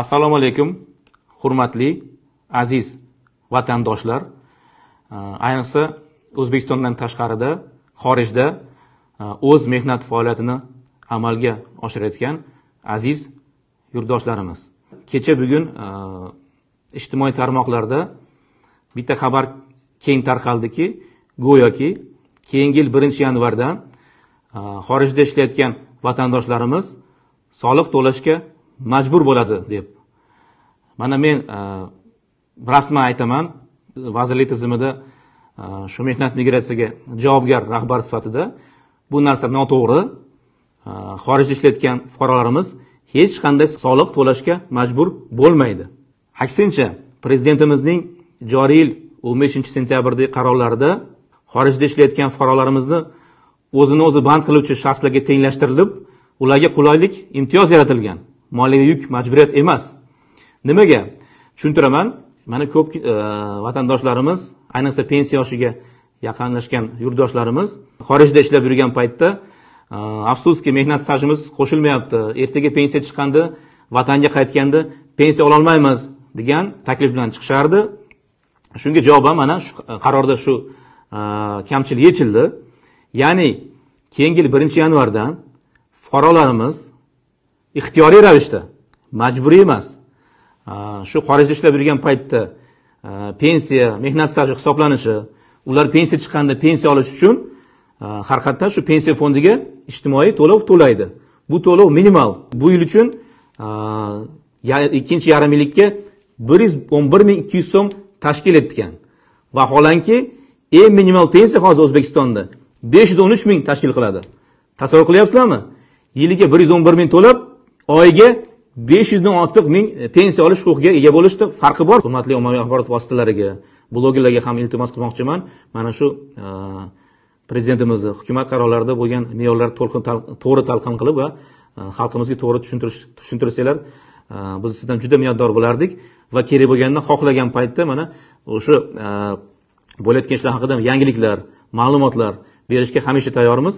assalomu alaykum hurmatli aziz vatandoshlar ayniqsa o'zbekistondan tashqarida xorijda e, o'z mehnat faoliyatini amalga oshirayotgan aziz yurtdoshlarimiz kecha bugun e, ijtimoiy tarmoqlarda bitta xabar keng tarqaldiki go'yoki keyingi yil birinchi yanvardan e, xorijda ishlayotgan vatandoshlarimiz soliq to'lashga majbur bo'ladi deb mana men e, rasman aytaman vazirlik tizimida e, shu mehnat migratsiyaga javobgar rahbar sifatida bu narsa noto'g'ri e, xorijda ishlayotgan fuqarolarimiz hech qanday soliq to'lashga majbur bo'lmaydi aksincha prezidentimizning joriy yil o'n beshinchi sentyabrdagi qarorlarida xorijda ishlayotgan fuqarolarimizni o'zini o'zi band qiluvchi shaxslarga tenglashtirilib ularga qulaylik imtiyoz yaratilgan moliyaviy yuk majburiyat emas nimaga tushuntiraman mana ko'p e, vatandoshlarimiz ayniqsa pensiya yoshiga yaqinlashgan yurtdoshlarimiz xorijda ishlab yurgan paytda e, afsuski mehnat stajimiz qo'shilmayapti ertaga pensiya chiqqanda vatanga qaytganda pensiya ololmaymiz degan taklif bilan chiqishardi shunga javoban mana shu qarorda shu e, kamchilik yechildi ya'ni keyingi yil birinchi yanvardan fuqarolarimiz ixtiyoriy ravishda majburiy emas shu xorijda ishlab yurgan paytda pensiya mehnat staji hisoblanishi ular pensiya chiqqanda pensiya olish uchun har qatdan shu pensiya fondiga ijtimoiy to'lov to'laydi bu to'lov minimal bu yil uchun ikkinchi yarim yillikka bir yuz o'n bir ming ikki yuz so'm tashkil etgan vaholanki eng minimal pensiya hozir o'zbekistonda besh yuz o'n uch ming tashkil qiladi tasavvur qilyapsizlarmi yiliga bir yuz o'n bir ming to'lab oyiga besh yuzdan ortiq ming pensiya olish huquqiga ega bo'lishdi farqi bor hurmatli ommaviy axborot vositalariga blogerlarga ham iltimos qilmoqchiman mana shu e, prezidentimizni hukumat qarorlarida bo'lgan me'yorlarni to'g'ri talqin qilib va e, xalqimizga to'g'ri tushuntirish tushuntirsanglar e, biz sizdan juda minnatdor bo'lardik va kerak bo'lganda xohlagan paytda mana o'sha bo'layotgan ishlar haqida yangiliklar ma'lumotlar berishga hamisha tayyormiz